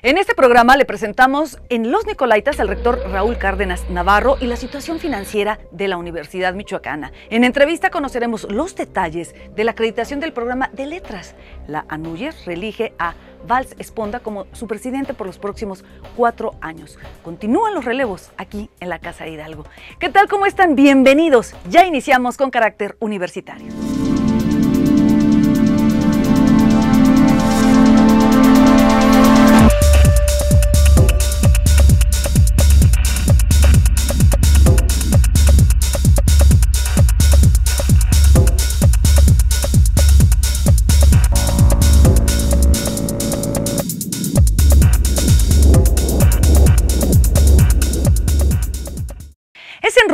En este programa le presentamos en Los Nicolaitas al rector Raúl Cárdenas Navarro y la situación financiera de la Universidad Michoacana. En entrevista conoceremos los detalles de la acreditación del programa de letras. La ANUYER relige a Vals Esponda como su presidente por los próximos cuatro años. Continúan los relevos aquí en la Casa de Hidalgo. ¿Qué tal? ¿Cómo están? Bienvenidos. Ya iniciamos con carácter universitario.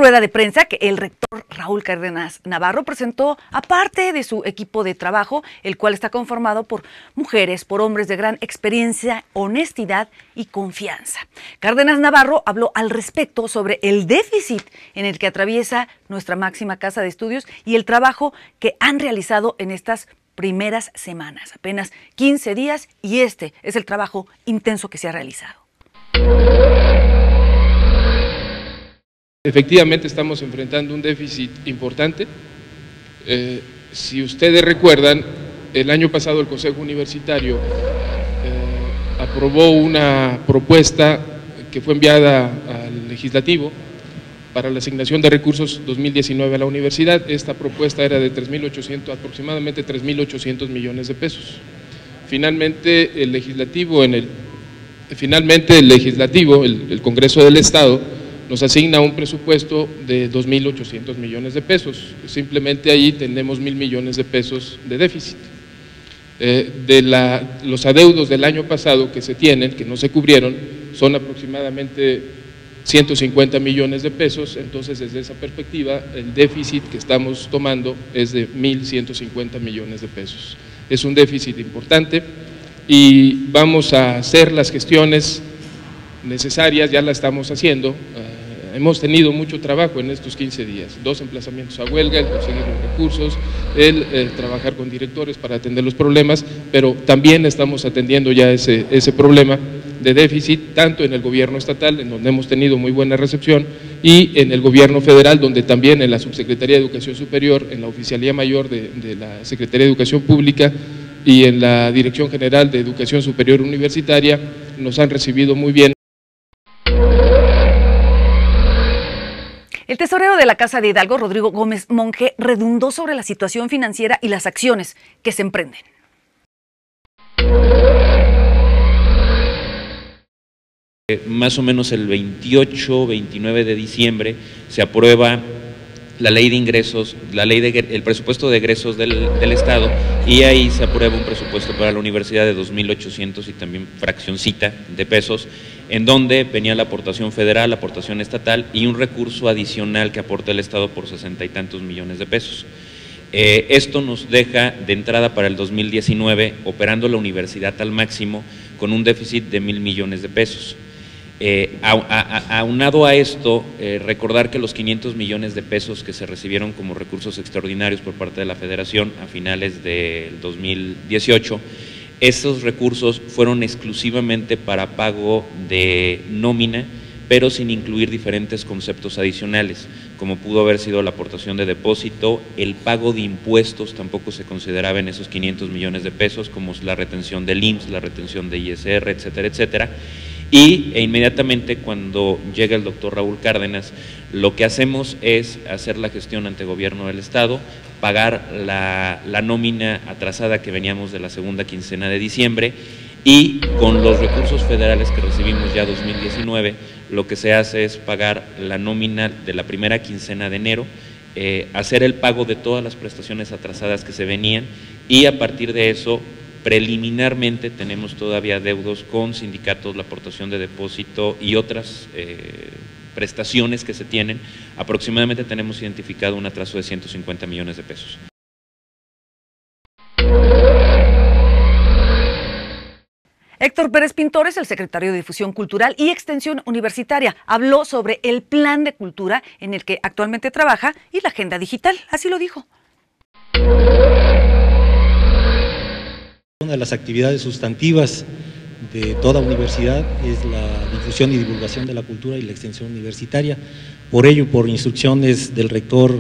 rueda de prensa que el rector Raúl Cárdenas Navarro presentó aparte de su equipo de trabajo, el cual está conformado por mujeres, por hombres de gran experiencia, honestidad y confianza. Cárdenas Navarro habló al respecto sobre el déficit en el que atraviesa nuestra máxima casa de estudios y el trabajo que han realizado en estas primeras semanas, apenas 15 días, y este es el trabajo intenso que se ha realizado. Efectivamente estamos enfrentando un déficit importante. Eh, si ustedes recuerdan, el año pasado el Consejo Universitario eh, aprobó una propuesta que fue enviada al legislativo para la asignación de recursos 2019 a la universidad. Esta propuesta era de 3.800, aproximadamente 3.800 millones de pesos. Finalmente el legislativo, en el, finalmente el, legislativo el Congreso del Estado, nos asigna un presupuesto de 2.800 millones de pesos. Simplemente ahí tenemos 1.000 millones de pesos de déficit. Eh, de los adeudos del año pasado que se tienen, que no se cubrieron, son aproximadamente 150 millones de pesos, entonces desde esa perspectiva el déficit que estamos tomando es de 1.150 millones de pesos. Es un déficit importante y vamos a hacer las gestiones necesarias, ya la estamos haciendo, eh, hemos tenido mucho trabajo en estos 15 días, dos emplazamientos a huelga, el conseguir los recursos, el, trabajar con directores para atender los problemas, pero también estamos atendiendo ya ese, problema de déficit, tanto en el gobierno estatal, en donde hemos tenido muy buena recepción, y en el gobierno federal, donde también en la Subsecretaría de Educación Superior, en la Oficialía Mayor de la Secretaría de Educación Pública y en la Dirección General de Educación Superior Universitaria, nos han recibido muy bien. El tesorero de la Casa de Hidalgo, Rodrigo Gómez Monje redundó sobre la situación financiera y las acciones que se emprenden. Eh, más o menos el 28, 29 de diciembre se aprueba la ley de ingresos, la ley de, el presupuesto de egresos del, del, Estado y ahí se aprueba un presupuesto para la universidad de 2.800 y también fraccioncita de pesos en donde venía la aportación federal, la aportación estatal y un recurso adicional que aporta el Estado por sesenta y tantos millones de pesos. Eh, esto nos deja de entrada para el 2019 operando la universidad al máximo con un déficit de mil millones de pesos. Eh, aunado a esto, eh, recordar que los 500 millones de pesos que se recibieron como recursos extraordinarios por parte de la Federación a finales del 2018 esos recursos fueron exclusivamente para pago de nómina, pero sin incluir diferentes conceptos adicionales, como pudo haber sido la aportación de depósito, el pago de impuestos tampoco se consideraba en esos 500 millones de pesos, como la retención del IMSS, la retención de ISR, etcétera, etcétera. Y e inmediatamente cuando llega el doctor Raúl Cárdenas, lo que hacemos es hacer la gestión ante gobierno del Estado, pagar la, nómina atrasada que veníamos de la segunda quincena de diciembre y con los recursos federales que recibimos ya 2019, lo que se hace es pagar la nómina de la primera quincena de enero, eh, hacer el pago de todas las prestaciones atrasadas que se venían y a partir de eso Preliminarmente tenemos todavía deudos con sindicatos, la aportación de depósito y otras eh, prestaciones que se tienen. Aproximadamente tenemos identificado un atraso de 150 millones de pesos. Héctor Pérez Pintores, el secretario de Difusión Cultural y Extensión Universitaria, habló sobre el plan de cultura en el que actualmente trabaja y la agenda digital. Así lo dijo. Una de las actividades sustantivas de toda universidad es la difusión y divulgación de la cultura y la extensión universitaria. Por ello, por instrucciones del rector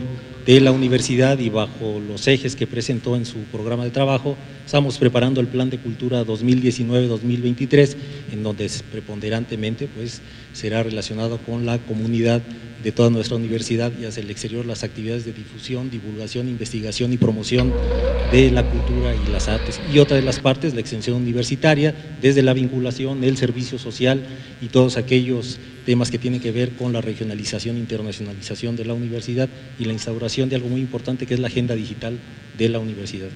de la universidad y bajo los ejes que presentó en su programa de trabajo, estamos preparando el Plan de Cultura 2019-2023, en donde preponderantemente pues, será relacionado con la comunidad de toda nuestra universidad y hacia el exterior las actividades de difusión, divulgación, investigación y promoción de la cultura y las artes. Y otra de las partes, la extensión universitaria, desde la vinculación, el servicio social y todos aquellos temas que tienen que ver con la regionalización, internacionalización de la universidad y la instauración de algo muy importante que es la agenda digital de la universidad.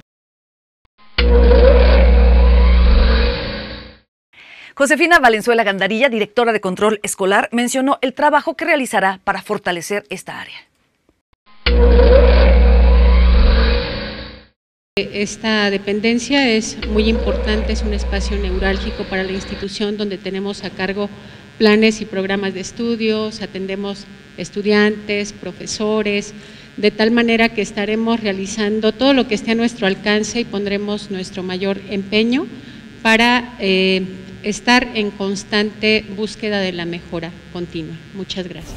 Josefina Valenzuela Gandarilla, directora de Control Escolar, mencionó el trabajo que realizará para fortalecer esta área. Esta dependencia es muy importante, es un espacio neurálgico para la institución donde tenemos a cargo planes y programas de estudios, atendemos estudiantes, profesores, de tal manera que estaremos realizando todo lo que esté a nuestro alcance y pondremos nuestro mayor empeño para eh, estar en constante búsqueda de la mejora continua. Muchas gracias.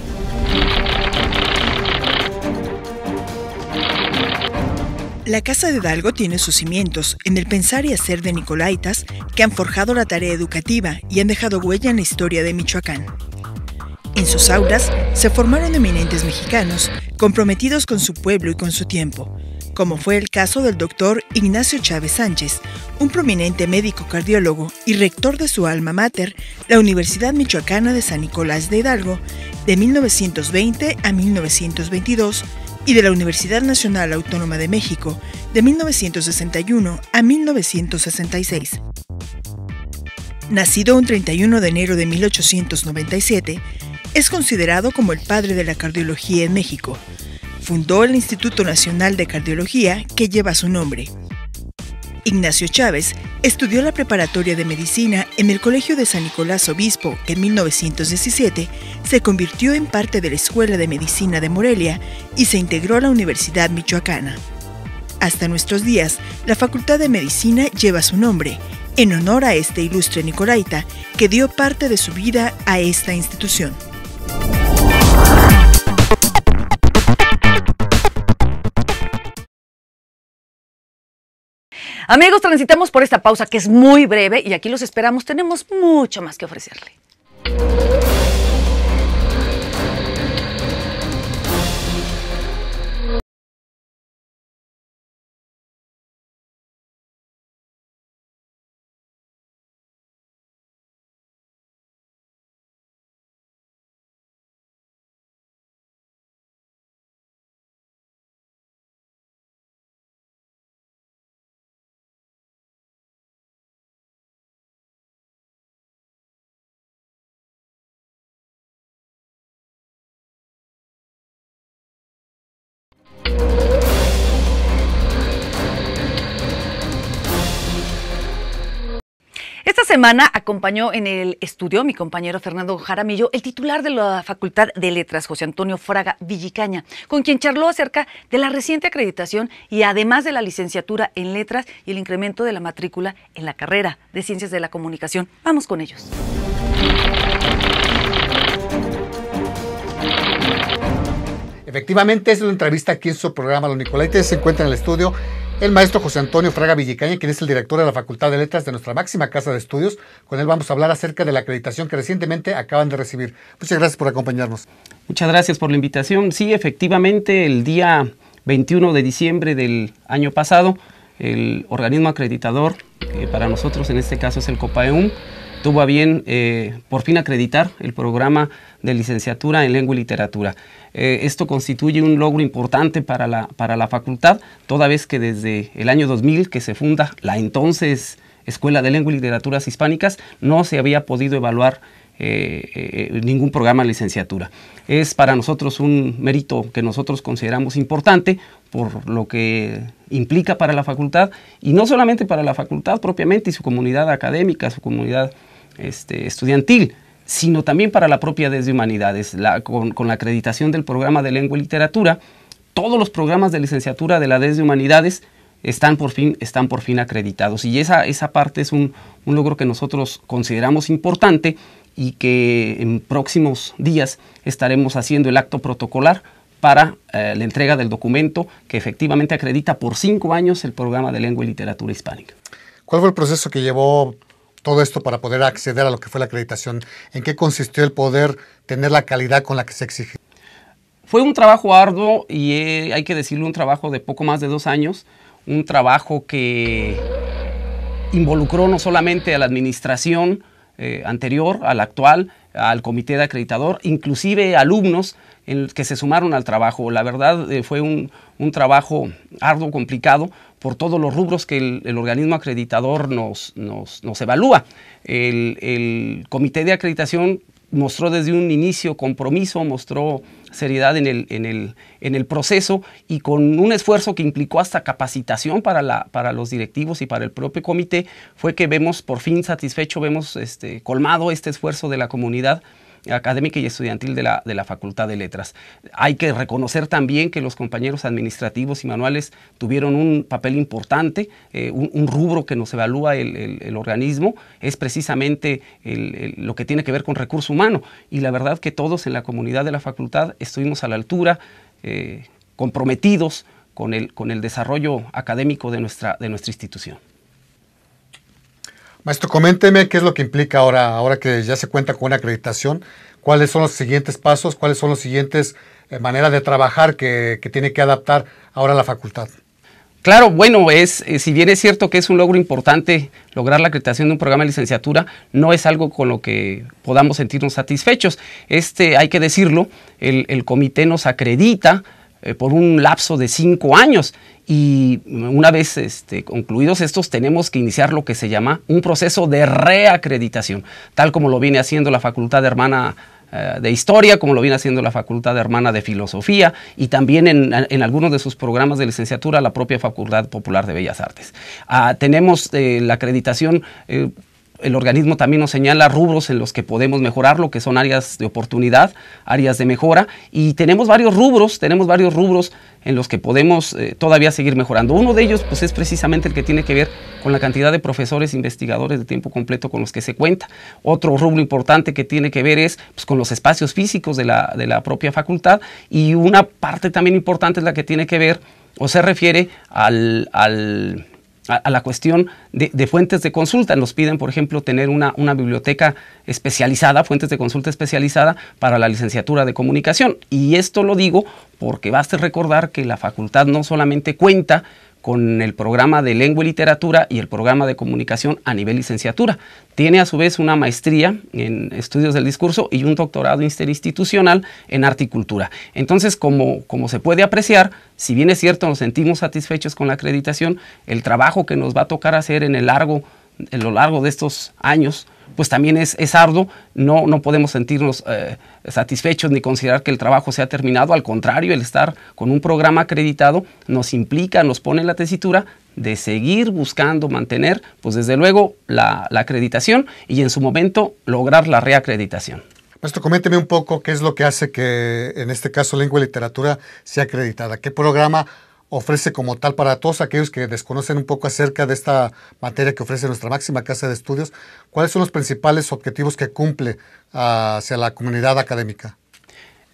La Casa de Hidalgo tiene sus cimientos en el pensar y hacer de Nicolaitas que han forjado la tarea educativa y han dejado huella en la historia de Michoacán. En sus aulas se formaron eminentes mexicanos comprometidos con su pueblo y con su tiempo, como fue el caso del doctor Ignacio Chávez Sánchez, un prominente médico cardiólogo y rector de su alma mater, la Universidad Michoacana de San Nicolás de Hidalgo, de 1920 a 1922, y de la Universidad Nacional Autónoma de México de 1961 a 1966. Nacido un 31 de enero de 1897, es considerado como el padre de la cardiología en México. Fundó el Instituto Nacional de Cardiología que lleva su nombre, Ignacio Chávez estudió la preparatoria de medicina en el Colegio de San Nicolás Obispo, que en 1917 se convirtió en parte de la Escuela de Medicina de Morelia y se integró a la Universidad Michoacana. Hasta nuestros días, la Facultad de Medicina lleva su nombre, en honor a este ilustre Nicolaita que dio parte de su vida a esta institución. Amigos, transitamos por esta pausa que es muy breve y aquí los esperamos. Tenemos mucho más que ofrecerle. semana acompañó en el estudio mi compañero Fernando Jaramillo, el titular de la Facultad de Letras, José Antonio Fraga Villicaña, con quien charló acerca de la reciente acreditación y además de la licenciatura en Letras y el incremento de la matrícula en la carrera de Ciencias de la Comunicación. Vamos con ellos. Efectivamente, es una entrevista aquí en su programa. Los Nicolaites se encuentra en el estudio el maestro José Antonio Fraga Villicaña, quien es el director de la Facultad de Letras de nuestra máxima casa de estudios. Con él vamos a hablar acerca de la acreditación que recientemente acaban de recibir. Muchas gracias por acompañarnos. Muchas gracias por la invitación. Sí, efectivamente, el día 21 de diciembre del año pasado, el organismo acreditador, que eh, para nosotros en este caso es el COPAEUM, tuvo a bien eh, por fin acreditar el programa de licenciatura en lengua y literatura. Eh, esto constituye un logro importante para la, facultad, toda vez que desde el año 2000 que se funda la entonces Escuela de Lengua y Literaturas Hispánicas no se había podido evaluar eh, ningún programa de licenciatura. Es para nosotros un mérito que nosotros consideramos importante por lo que implica para la facultad y no solamente para la facultad propiamente y su comunidad académica, su comunidad este, estudiantil, sino también para la propia desde Humanidades. con, la acreditación del programa de lengua y literatura, todos los programas de licenciatura de la desde Humanidades están por fin, están por fin acreditados. Y esa, esa parte es un, logro que nosotros consideramos importante y que en próximos días estaremos haciendo el acto protocolar para eh, la entrega del documento que efectivamente acredita por cinco años el programa de lengua y literatura hispánica. ¿Cuál fue el proceso que llevó todo esto para poder acceder a lo que fue la acreditación? ¿En qué consistió el poder tener la calidad con la que se exige? Fue un trabajo arduo y eh, hay que decirlo, un trabajo de poco más de dos años, un trabajo que involucró no solamente a la administración eh, anterior, a la actual, al comité de acreditador, inclusive alumnos que se sumaron al trabajo. La verdad eh, fue un, trabajo arduo, complicado, por todos los rubros que el, organismo acreditador nos, nos, evalúa. el comité de acreditación mostró desde un inicio compromiso, mostró seriedad en el, proceso y con un esfuerzo que implicó hasta capacitación para, la, para los directivos y para el propio comité, fue que vemos por fin satisfecho, vemos este, colmado este esfuerzo de la comunidad académica y estudiantil de la, Facultad de Letras. Hay que reconocer también que los compañeros administrativos y manuales tuvieron un papel importante, eh, un, rubro que nos evalúa el, organismo es precisamente lo que tiene que ver con recurso humano y la verdad que todos en la comunidad de la facultad estuvimos a la altura, eh, comprometidos con el, con el desarrollo académico de nuestra, de nuestra institución. Maestro, coménteme qué es lo que implica ahora, ahora que ya se cuenta con una acreditación, cuáles son los siguientes pasos, cuáles son las siguientes eh, maneras de trabajar que, tiene que adaptar ahora la facultad. Claro, bueno, es, eh, si bien es cierto que es un logro importante lograr la acreditación de un programa de licenciatura, no es algo con lo que podamos sentirnos satisfechos. Este, hay que decirlo, el comité nos acredita eh, por un lapso de cinco años. Y una vez este, concluidos estos, tenemos que iniciar lo que se llama un proceso de reacreditación, tal como lo viene haciendo la Facultad de Hermana eh, de historia, como lo viene haciendo la Facultad Hermana de Filosofía y también en, algunos de sus programas de licenciatura la propia Facultad Popular de Bellas Artes. Ah, tenemos eh, la acreditación el organismo también nos señala rubros en los que podemos mejorar lo que son áreas de oportunidad, áreas de mejora, y tenemos varios rubros, tenemos varios rubros en los que podemos eh, todavía seguir mejorando. Uno de ellos pues, es precisamente el que tiene que ver con la cantidad de profesores investigadores de tiempo completo con los que se cuenta. Otro rubro importante que tiene que ver es pues, con los espacios físicos de la, propia facultad y una parte también importante es la que tiene que ver o se refiere al a, la cuestión de, fuentes de consulta. Nos piden, por ejemplo, tener una, una, biblioteca especializada, fuentes de consulta especializada para la licenciatura de comunicación. Y esto lo digo porque basta recordar que la facultad no solamente cuenta con el programa de lengua y literatura y el programa de comunicación a nivel licenciatura. Tiene a su vez una maestría en estudios del discurso y un doctorado interinstitucional en Articultura. Entonces, como, se puede apreciar, si bien es cierto, nos sentimos satisfechos con la acreditación, el trabajo que nos va a tocar hacer en, en lo largo de estos años pues también es, arduo, no, no podemos sentirnos eh, satisfechos ni considerar que el trabajo se ha terminado, al contrario, el estar con un programa acreditado nos implica, nos pone en la tesitura de seguir buscando mantener, pues desde luego, la, la acreditación y en su momento lograr la reacreditación. Maestro, coménteme un poco qué es lo que hace que, en este caso, lengua y literatura sea acreditada. ¿Qué programa ofrece como tal para todos aquellos que desconocen un poco acerca de esta materia que ofrece nuestra máxima casa de estudios, ¿cuáles son los principales objetivos que cumple ah, hacia la comunidad académica?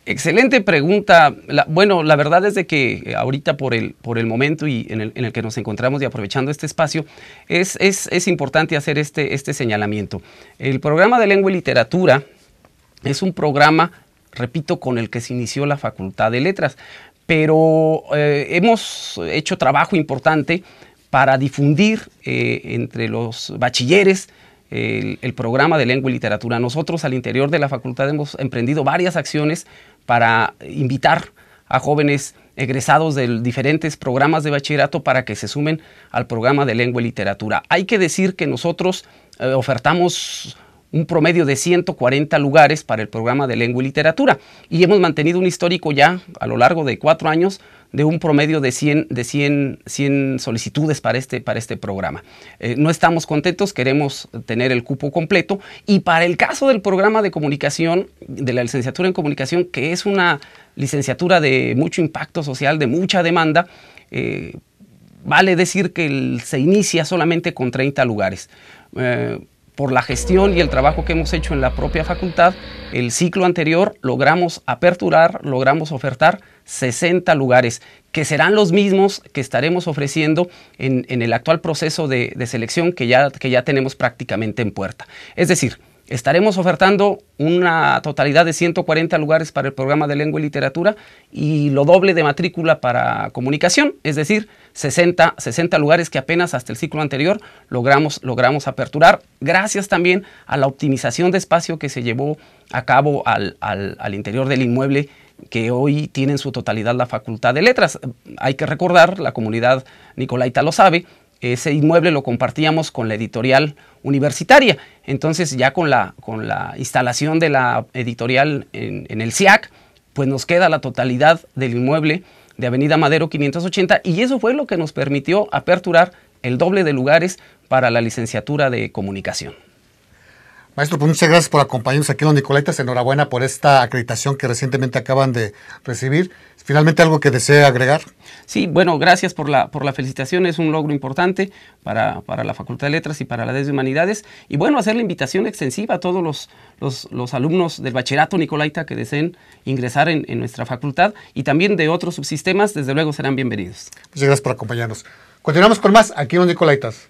Excelente pregunta. bueno, la verdad es de que eh, ahorita por el, por el momento y en el, que nos encontramos y aprovechando este espacio, es, es, importante hacer este, este señalamiento. El programa de lengua y literatura es un programa repito, con el que se inició la Facultad de Letras pero eh, hemos hecho trabajo importante para difundir eh, entre los bachilleres el, programa de lengua y literatura. Nosotros al interior de la facultad hemos emprendido varias acciones para invitar a jóvenes egresados de diferentes programas de bachillerato para que se sumen al programa de lengua y literatura. Hay que decir que nosotros eh, ofertamos un promedio de 140 lugares para el programa de lengua y literatura. Y hemos mantenido un histórico ya a lo largo de cuatro años de un promedio de 100, de solicitudes para este, para este programa. Eh, no estamos contentos, queremos tener el cupo completo. Y para el caso del programa de comunicación, de la licenciatura en comunicación, que es una licenciatura de mucho impacto social, de mucha demanda, eh, vale decir que se inicia solamente con 30 lugares. Eh, por la gestión y el trabajo que hemos hecho en la propia facultad, el ciclo anterior logramos aperturar, logramos ofertar 60 lugares, que serán los mismos que estaremos ofreciendo en, el actual proceso de, selección que ya, que ya tenemos prácticamente en puerta. Es decir, Estaremos ofertando una totalidad de 140 lugares para el programa de lengua y literatura y lo doble de matrícula para comunicación, es decir, 60, lugares que apenas hasta el ciclo anterior logramos, logramos aperturar, gracias también a la optimización de espacio que se llevó a cabo al, al, interior del inmueble que hoy tiene en su totalidad la Facultad de Letras. Hay que recordar, la comunidad Nicolaita lo sabe, ese inmueble lo compartíamos con la editorial universitaria. Entonces ya con la, con la instalación de la editorial en, en el CIAC, pues nos queda la totalidad del inmueble de Avenida Madero 580 y eso fue lo que nos permitió aperturar el doble de lugares para la licenciatura de comunicación. Maestro, pues muchas gracias por acompañarnos aquí en Los Enhorabuena por esta acreditación que recientemente acaban de recibir. Finalmente, algo que desee agregar. Sí, bueno, gracias por la, por la felicitación. Es un logro importante para, la Facultad de Letras y para la de Humanidades. Y bueno, hacer la invitación extensiva a todos los, alumnos del bachillerato Nicolaita que deseen ingresar en, en nuestra facultad y también de otros subsistemas, desde luego serán bienvenidos. Muchas gracias por acompañarnos. Continuamos con más aquí en Los Nicolaitas.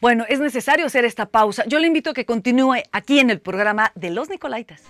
Bueno, es necesario hacer esta pausa. Yo le invito a que continúe aquí en el programa de Los Nicolaitas.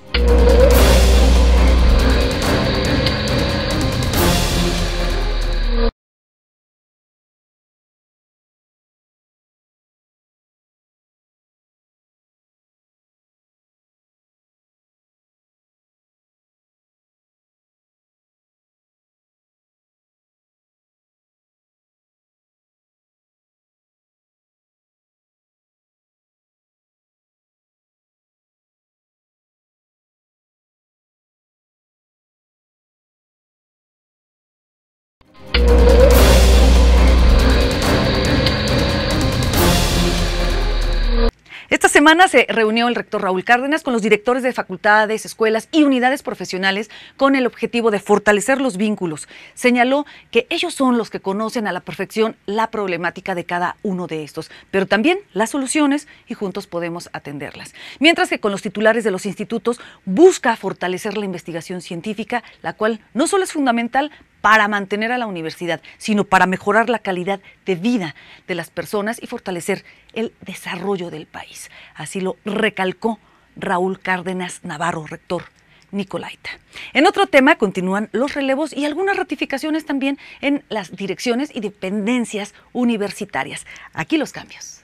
semana se reunió el rector Raúl Cárdenas con los directores de facultades, escuelas y unidades profesionales con el objetivo de fortalecer los vínculos. Señaló que ellos son los que conocen a la perfección la problemática de cada uno de estos, pero también las soluciones y juntos podemos atenderlas. Mientras que con los titulares de los institutos busca fortalecer la investigación científica, la cual no solo es fundamental para mantener a la universidad, sino para mejorar la calidad de vida de las personas y fortalecer el desarrollo del país. Así lo recalcó Raúl Cárdenas Navarro, rector Nicolaita. En otro tema continúan los relevos y algunas ratificaciones también en las direcciones y dependencias universitarias. Aquí los cambios.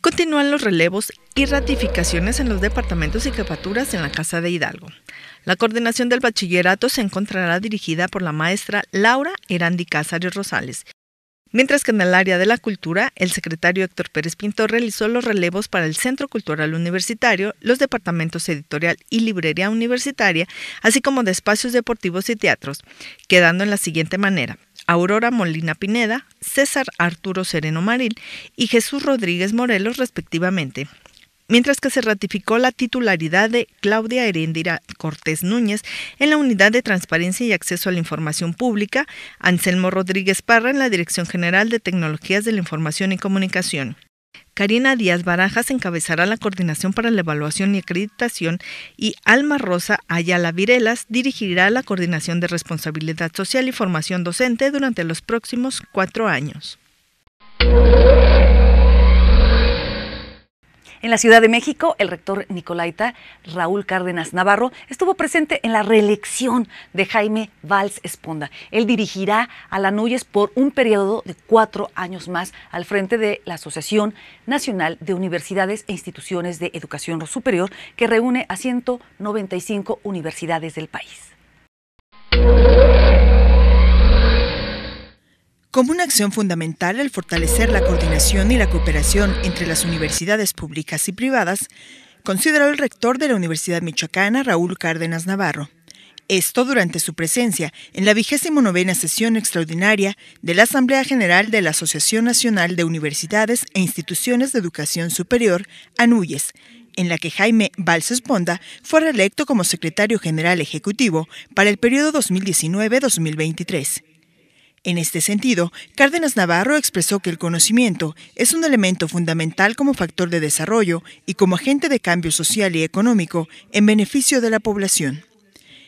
Continúan los relevos y ratificaciones en los departamentos y capaturas en la Casa de Hidalgo. La coordinación del bachillerato se encontrará dirigida por la maestra Laura Erandi Cázares Rosales, mientras que en el área de la cultura, el secretario Héctor Pérez Pinto realizó los relevos para el Centro Cultural Universitario, los departamentos editorial y librería universitaria, así como de espacios deportivos y teatros, quedando en la siguiente manera. Aurora Molina Pineda, César Arturo Sereno Maril y Jesús Rodríguez Morelos, respectivamente. Mientras que se ratificó la titularidad de Claudia Heréndira Cortés Núñez en la Unidad de Transparencia y Acceso a la Información Pública, Anselmo Rodríguez Parra en la Dirección General de Tecnologías de la Información y Comunicación. Karina Díaz Barajas encabezará la coordinación para la evaluación y acreditación y Alma Rosa Ayala Virelas dirigirá la coordinación de responsabilidad social y formación docente durante los próximos cuatro años. En la Ciudad de México, el rector Nicolaita Raúl Cárdenas Navarro estuvo presente en la reelección de Jaime Valls Esponda. Él dirigirá a la Núñez por un periodo de cuatro años más al frente de la Asociación Nacional de Universidades e Instituciones de Educación Superior, que reúne a 195 universidades del país. Como una acción fundamental al fortalecer la coordinación y la cooperación entre las universidades públicas y privadas, consideró el rector de la Universidad Michoacana, Raúl Cárdenas Navarro. Esto durante su presencia en la vigésimo sesión extraordinaria de la Asamblea General de la Asociación Nacional de Universidades e Instituciones de Educación Superior, ANUYES, en la que Jaime Valls Bonda fue reelecto como secretario general ejecutivo para el periodo 2019-2023. En este sentido, Cárdenas Navarro expresó que el conocimiento es un elemento fundamental como factor de desarrollo y como agente de cambio social y económico en beneficio de la población.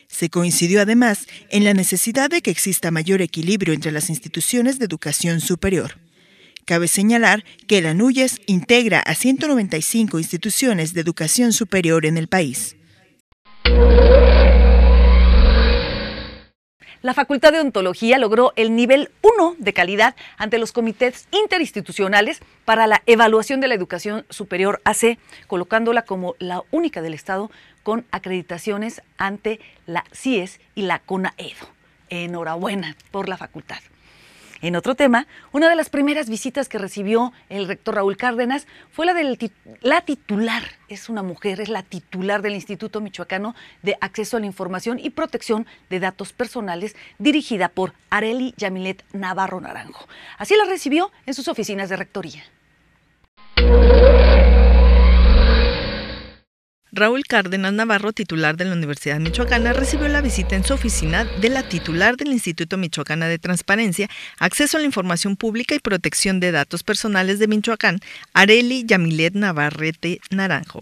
Se coincidió además en la necesidad de que exista mayor equilibrio entre las instituciones de educación superior. Cabe señalar que la NUYES integra a 195 instituciones de educación superior en el país la Facultad de Ontología logró el nivel 1 de calidad ante los comités interinstitucionales para la evaluación de la educación superior AC, colocándola como la única del Estado con acreditaciones ante la CIES y la CONAEDO. Enhorabuena por la facultad. En otro tema, una de las primeras visitas que recibió el rector Raúl Cárdenas fue la de la titular, es una mujer, es la titular del Instituto Michoacano de Acceso a la Información y Protección de Datos Personales, dirigida por Areli Yamilet Navarro Naranjo. Así la recibió en sus oficinas de rectoría. Raúl Cárdenas Navarro, titular de la Universidad Michoacana, recibió la visita en su oficina de la titular del Instituto Michoacana de Transparencia, Acceso a la Información Pública y Protección de Datos Personales de Michoacán, Areli Yamilet Navarrete Naranjo.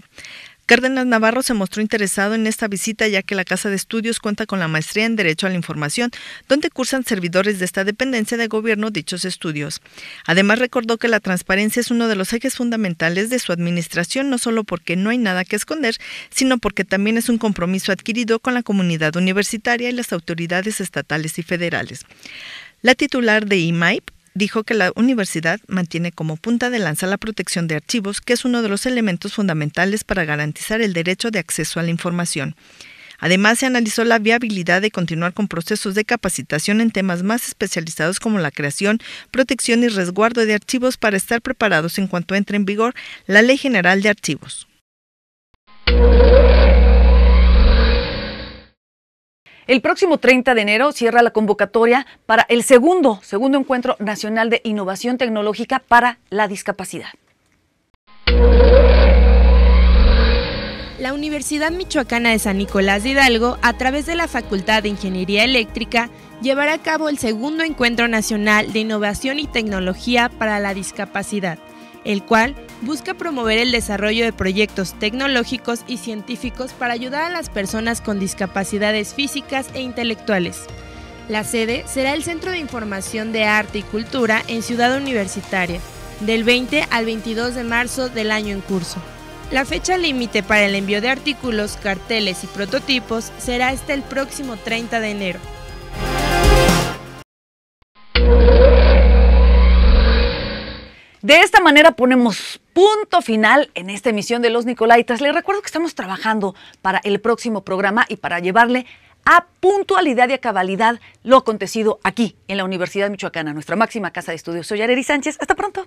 Cárdenas Navarro se mostró interesado en esta visita ya que la Casa de Estudios cuenta con la maestría en Derecho a la Información, donde cursan servidores de esta dependencia de gobierno dichos estudios. Además recordó que la transparencia es uno de los ejes fundamentales de su administración, no solo porque no hay nada que esconder, sino porque también es un compromiso adquirido con la comunidad universitaria y las autoridades estatales y federales. La titular de IMAPE dijo que la universidad mantiene como punta de lanza la protección de archivos, que es uno de los elementos fundamentales para garantizar el derecho de acceso a la información. Además, se analizó la viabilidad de continuar con procesos de capacitación en temas más especializados como la creación, protección y resguardo de archivos para estar preparados en cuanto entre en vigor la Ley General de Archivos. El próximo 30 de enero cierra la convocatoria para el segundo, segundo encuentro nacional de innovación tecnológica para la discapacidad. La Universidad Michoacana de San Nicolás de Hidalgo, a través de la Facultad de Ingeniería Eléctrica, llevará a cabo el segundo Encuentro Nacional de Innovación y Tecnología para la Discapacidad, el cual busca promover el desarrollo de proyectos tecnológicos y científicos para ayudar a las personas con discapacidades físicas e intelectuales. La sede será el Centro de Información de Arte y Cultura en Ciudad Universitaria, del 20 al 22 de marzo del año en curso. La fecha límite para el envío de artículos, carteles y prototipos será hasta el próximo 30 de enero. De esta manera ponemos punto final en esta emisión de Los Nicolaitas. Les recuerdo que estamos trabajando para el próximo programa y para llevarle a puntualidad y a cabalidad lo acontecido aquí en la Universidad Michoacana, nuestra máxima casa de estudios. Soy Areri Sánchez. Hasta pronto.